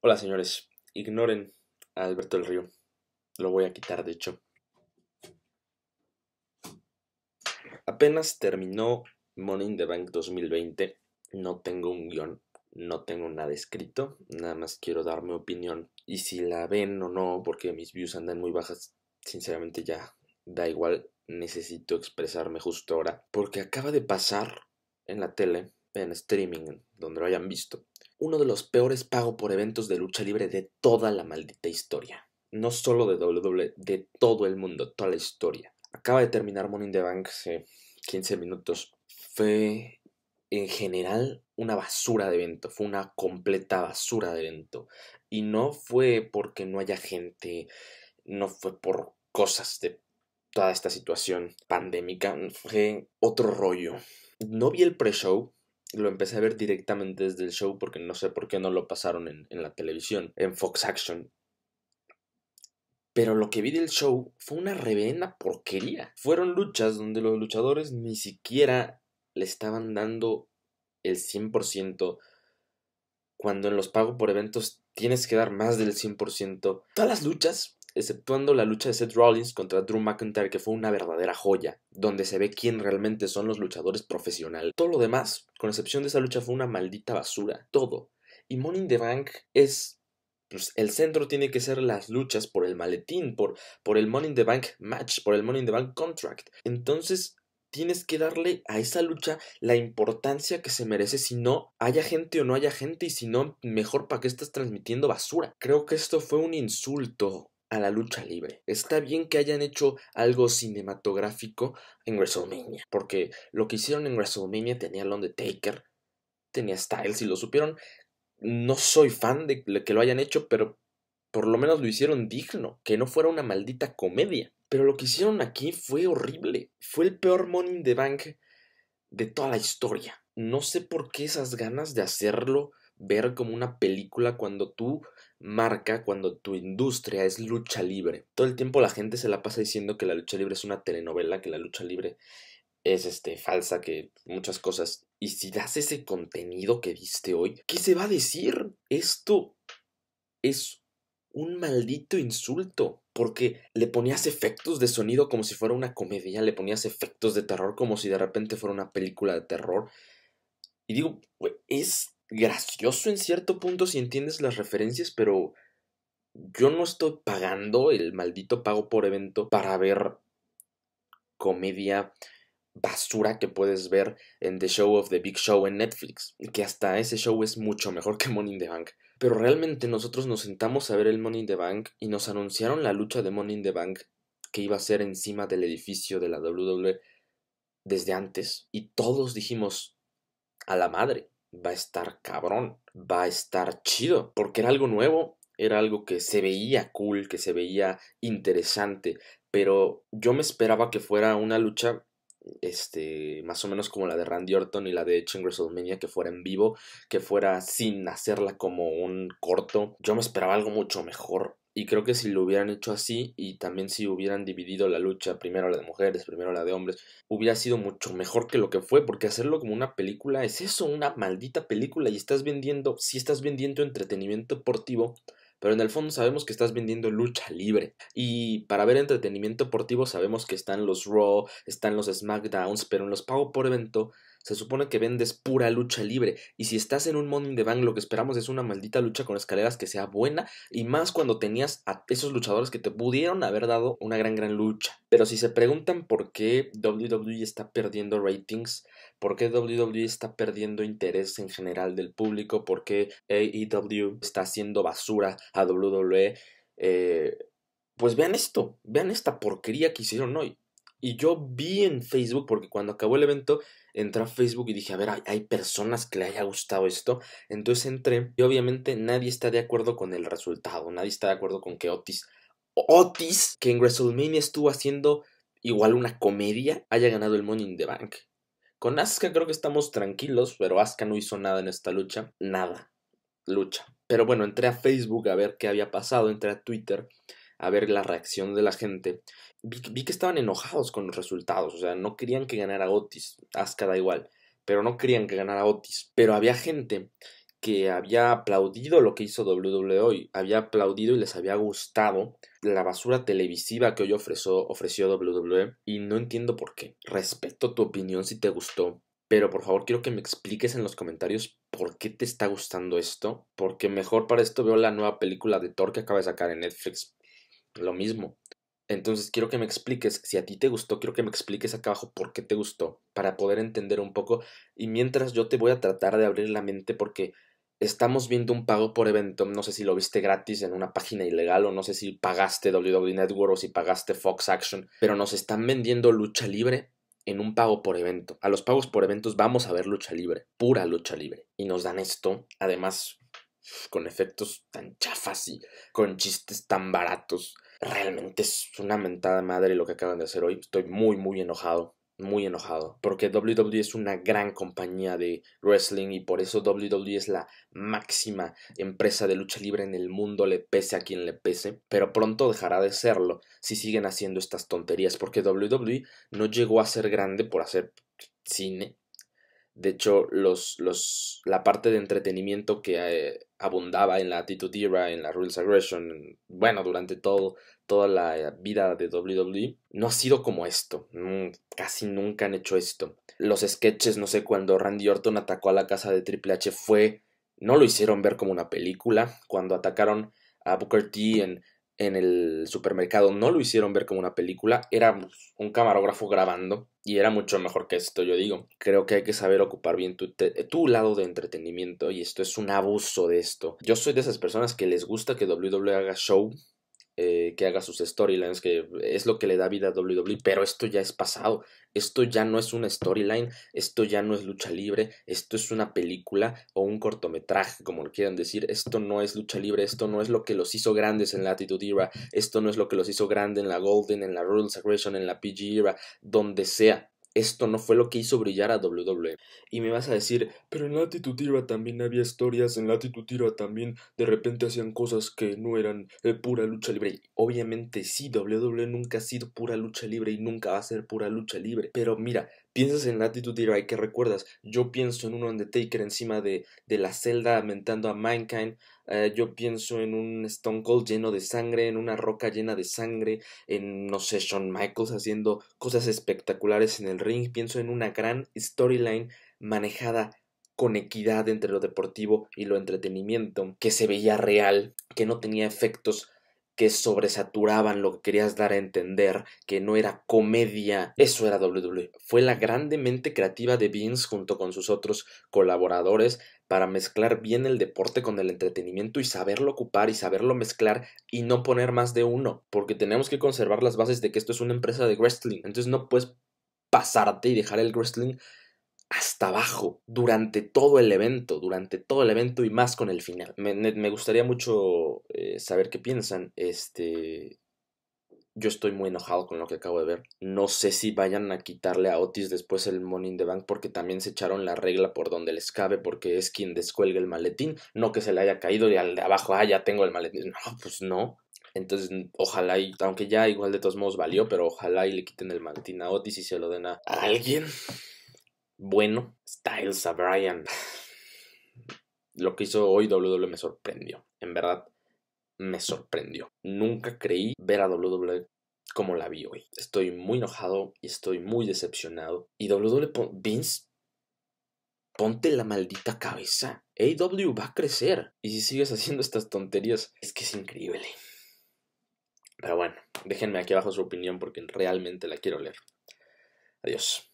Hola señores, ignoren a Alberto del Río. Lo voy a quitar, de hecho. Apenas terminó Money in the Bank 2020. No tengo un guión, no tengo nada escrito. Nada más quiero dar mi opinión. Y si la ven o no, porque mis views andan muy bajas, sinceramente ya da igual. Necesito expresarme justo ahora. Porque acaba de pasar en la tele, en streaming, donde lo hayan visto uno de los peores pagos por eventos de lucha libre de toda la maldita historia. No solo de WWE, de todo el mundo, toda la historia. Acaba de terminar Money in the Bank hace 15 minutos. Fue en general una basura de evento, fue una completa basura de evento. Y no fue porque no haya gente, no fue por cosas de toda esta situación pandémica, fue otro rollo. No vi el pre-show, lo empecé a ver directamente desde el show porque no sé por qué no lo pasaron en, la televisión, en Fox Action. Pero lo que vi del show fue una revena porquería. Fueron luchas donde los luchadores ni siquiera le estaban dando el 100%, cuando en los pagos por eventos tienes que dar más del 100%. Todas las luchas exceptuando la lucha de Seth Rollins contra Drew McIntyre, que fue una verdadera joya, donde se ve quién realmente son los luchadores profesionales. Todo lo demás, con excepción de esa lucha, fue una maldita basura. Todo. Y Money in the Bank es. Pues el centro tiene que ser las luchas por el maletín, por, por el Money in the Bank match, por el Money in the Bank contract. Entonces, tienes que darle a esa lucha la importancia que se merece, si no haya gente o no haya gente, y si no, mejor para qué estás transmitiendo basura. Creo que esto fue un insulto a la lucha libre. Está bien que hayan hecho algo cinematográfico en WrestleMania, porque lo que hicieron en WrestleMania tenía el Taker. tenía Styles y lo supieron. No soy fan de que lo hayan hecho, pero por lo menos lo hicieron digno, que no fuera una maldita comedia. Pero lo que hicieron aquí fue horrible. Fue el peor Money in the Bank de toda la historia. No sé por qué esas ganas de hacerlo ver como una película cuando tú marca cuando tu industria es lucha libre. Todo el tiempo la gente se la pasa diciendo que la lucha libre es una telenovela, que la lucha libre es este falsa, que muchas cosas. Y si das ese contenido que diste hoy, ¿qué se va a decir? Esto es un maldito insulto. Porque le ponías efectos de sonido como si fuera una comedia, le ponías efectos de terror como si de repente fuera una película de terror. Y digo, es gracioso en cierto punto si entiendes las referencias, pero yo no estoy pagando el maldito pago por evento para ver comedia basura que puedes ver en The Show of the Big Show en Netflix, que hasta ese show es mucho mejor que Money in the Bank. Pero realmente nosotros nos sentamos a ver el Money in the Bank y nos anunciaron la lucha de Money in the Bank que iba a ser encima del edificio de la WWE desde antes y todos dijimos a la madre, va a estar cabrón, va a estar chido, porque era algo nuevo, era algo que se veía cool, que se veía interesante, pero yo me esperaba que fuera una lucha este, más o menos como la de Randy Orton y la de Edge WrestleMania, que fuera en vivo, que fuera sin hacerla como un corto. Yo me esperaba algo mucho mejor, y creo que si lo hubieran hecho así y también si hubieran dividido la lucha, primero la de mujeres, primero la de hombres, hubiera sido mucho mejor que lo que fue, porque hacerlo como una película es eso, una maldita película y estás vendiendo, si estás vendiendo entretenimiento deportivo, pero en el fondo sabemos que estás vendiendo lucha libre. Y para ver entretenimiento deportivo sabemos que están los Raw, están los SmackDowns, pero en los pago por evento se supone que vendes pura lucha libre. Y si estás en un Monday de Bang lo que esperamos es una maldita lucha con escaleras que sea buena. Y más cuando tenías a esos luchadores que te pudieron haber dado una gran, gran lucha. Pero si se preguntan por qué WWE está perdiendo ratings, por qué WWE está perdiendo interés en general del público, por qué AEW está haciendo basura a WWE, eh, pues vean esto, vean esta porquería que hicieron hoy. Y yo vi en Facebook, porque cuando acabó el evento, entré a Facebook y dije, a ver, hay, personas que le haya gustado esto. Entonces entré y obviamente nadie está de acuerdo con el resultado, nadie está de acuerdo con que Otis, Otis, que en WrestleMania estuvo haciendo igual una comedia, haya ganado el Money in the Bank. Con Asuka creo que estamos tranquilos, pero Asuka no hizo nada en esta lucha, nada, lucha. Pero bueno, entré a Facebook a ver qué había pasado, entré a Twitter a ver la reacción de la gente, vi, que estaban enojados con los resultados, o sea, no querían que ganara Otis, Asuka da igual, pero no querían que ganara Otis, pero había gente que había aplaudido lo que hizo WWE hoy, había aplaudido y les había gustado la basura televisiva que hoy ofreció, ofreció WWE y no entiendo por qué. Respeto tu opinión si te gustó, pero por favor quiero que me expliques en los comentarios por qué te está gustando esto, porque mejor para esto veo la nueva película de Thor que acaba de sacar en Netflix, lo mismo. Entonces quiero que me expliques, si a ti te gustó, quiero que me expliques acá abajo por qué te gustó, para poder entender un poco. Y mientras yo te voy a tratar de abrir la mente porque estamos viendo un pago por evento, no sé si lo viste gratis en una página ilegal o no sé si pagaste WWE Network o si pagaste Fox Action, pero nos están vendiendo lucha libre en un pago por evento. A los pagos por eventos vamos a ver lucha libre, pura lucha libre. Y nos dan esto, además, con efectos tan chafas y con chistes tan baratos realmente es una mentada madre lo que acaban de hacer hoy. Estoy muy, muy enojado. Muy enojado. Porque WWE es una gran compañía de wrestling y por eso WWE es la máxima empresa de lucha libre en el mundo, le pese a quien le pese. Pero pronto dejará de serlo si siguen haciendo estas tonterías. Porque WWE no llegó a ser grande por hacer cine, de hecho, los, los, la parte de entretenimiento que eh, abundaba en la Attitude Era, en la Rules Aggression, bueno, durante todo, toda la vida de WWE, no ha sido como esto. casi nunca han hecho esto. Los sketches, no sé, cuando Randy Orton atacó a la casa de Triple H fue... No lo hicieron ver como una película. Cuando atacaron a Booker T en en el supermercado no lo hicieron ver como una película, era un camarógrafo grabando y era mucho mejor que esto, yo digo. Creo que hay que saber ocupar bien tu, lado de entretenimiento y esto es un abuso de esto. Yo soy de esas personas que les gusta que WWE haga show eh, que haga sus storylines, que es lo que le da vida a WWE, pero esto ya es pasado, esto ya no es una storyline, esto ya no es lucha libre, esto es una película o un cortometraje, como lo quieran decir, esto no es lucha libre, esto no es lo que los hizo grandes en la Attitude Era, esto no es lo que los hizo grande en la Golden, en la Rules Aggression, en la PG Era, donde sea, esto no fue lo que hizo brillar a WWE. Y me vas a decir, pero en la Titutiva también había historias, en la Titutiva también de repente hacían cosas que no eran eh, pura lucha libre. obviamente sí, WWE nunca ha sido pura lucha libre y nunca va a ser pura lucha libre. Pero mira, Piensas en Attitude Era y que recuerdas. Yo pienso en un Undertaker encima de, la celda mentando a Mankind. Eh, yo pienso en un Stone Cold lleno de sangre, en una roca llena de sangre, en, no sé, Shawn Michaels haciendo cosas espectaculares en el ring. Pienso en una gran storyline manejada con equidad entre lo deportivo y lo entretenimiento, que se veía real, que no tenía efectos que sobresaturaban lo que querías dar a entender, que no era comedia. Eso era WWE. Fue la grande mente creativa de Vince junto con sus otros colaboradores para mezclar bien el deporte con el entretenimiento y saberlo ocupar y saberlo mezclar y no poner más de uno, porque tenemos que conservar las bases de que esto es una empresa de wrestling. Entonces no puedes pasarte y dejar el wrestling hasta abajo durante todo el evento, durante todo el evento y más con el final. Me, gustaría mucho eh, saber qué piensan. Este, yo estoy muy enojado con lo que acabo de ver. No sé si vayan a quitarle a Otis después el Money in the Bank porque también se echaron la regla por donde les cabe porque es quien descuelga el maletín. No que se le haya caído y al de abajo, ah, ya tengo el maletín. No, pues no. Entonces, ojalá y, aunque ya igual de todos modos valió, pero ojalá y le quiten el maletín a Otis y se lo den a alguien bueno. Styles a Bryan. Lo que hizo hoy WWE me sorprendió. En verdad, me sorprendió. Nunca creí ver a WWE como la vi hoy. Estoy muy enojado y estoy muy decepcionado. Y WWE Vince, ponte la maldita cabeza. AW va a crecer. Y si sigues haciendo estas tonterías, es que es increíble. Pero bueno, déjenme aquí abajo su opinión porque realmente la quiero leer. Adiós.